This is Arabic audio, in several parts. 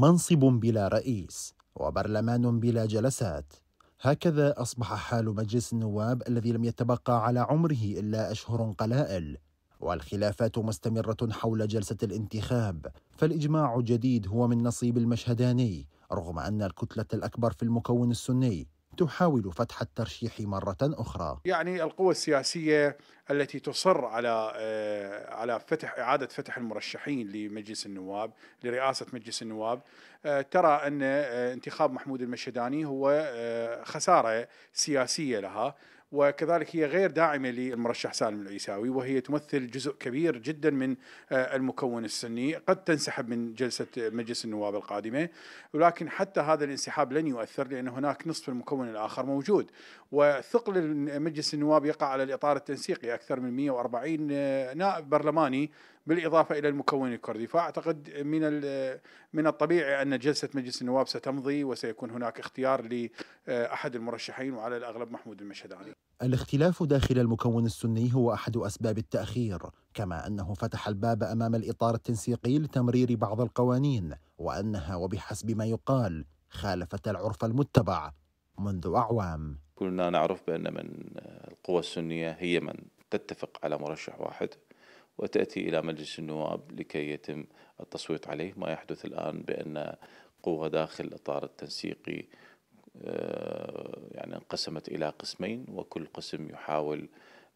منصب بلا رئيس وبرلمان بلا جلسات هكذا اصبح حال مجلس النواب الذي لم يتبقى على عمره الا اشهر قلائل والخلافات مستمره حول جلسه الانتخاب فالاجماع الجديد هو من نصيب المشهداني رغم ان الكتله الاكبر في المكون السني تحاول فتح الترشيح مرة أخرى يعني القوى السياسية التي تصر على آه، على فتح إعادة فتح المرشحين لمجلس النواب لرئاسة مجلس النواب آه، ترى أن آه، انتخاب محمود المشداني هو خسارة سياسية لها وكذلك هي غير داعمه للمرشح سالم العيساوي وهي تمثل جزء كبير جدا من آه، المكون السني قد تنسحب من جلسه مجلس النواب القادمه ولكن حتى هذا الانسحاب لن يؤثر لان هناك نصف المكون الاخر موجود وثقل مجلس النواب يقع على الاطار التنسيقي اكثر من 140 آه، نائب برلماني بالاضافه الى المكون الكردي، فاعتقد من من الطبيعي ان جلسه مجلس النواب ستمضي وسيكون هناك اختيار لاحد المرشحين وعلى الاغلب محمود المشهداني. الاختلاف داخل المكون السني هو احد اسباب التاخير، كما انه فتح الباب امام الاطار التنسيقي لتمرير بعض القوانين، وانها وبحسب ما يقال خالفت العرف المتبع منذ اعوام. كلنا نعرف بان من القوى السنيه هي من تتفق على مرشح واحد وتأتي إلى مجلس النواب لكي يتم التصويت عليه ما يحدث الآن بأن قوة داخل الإطار التنسيقي آه، يعني انقسمت إلى قسمين وكل قسم يحاول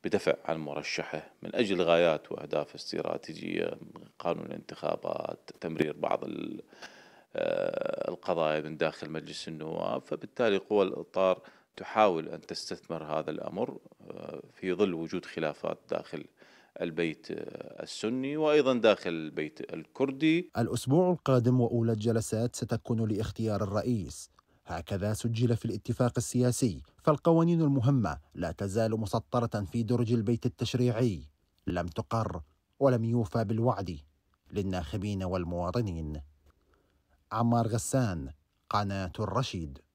بدفع عن مرشحه من اجل غايات واهداف استراتيجيه قانون الانتخابات تمرير بعض آه، القضايا من داخل مجلس النواب فبالتالي قوى الاطار تحاول ان تستثمر هذا الامر آه، في ظل وجود خلافات داخل البيت السني وايضا داخل البيت الكردي. الاسبوع القادم واولى الجلسات ستكون لاختيار الرئيس. هكذا سجل في الاتفاق السياسي، فالقوانين المهمه لا تزال مسطره في درج البيت التشريعي. لم تقر ولم يوفى بالوعد للناخبين والمواطنين. عمار غسان، قناه الرشيد.